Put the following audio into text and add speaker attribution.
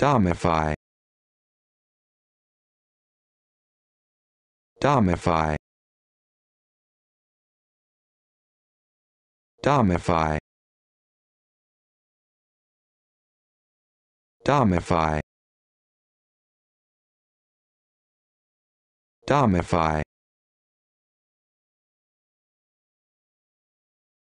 Speaker 1: Domify. Domify. Domify. Domify. Domify.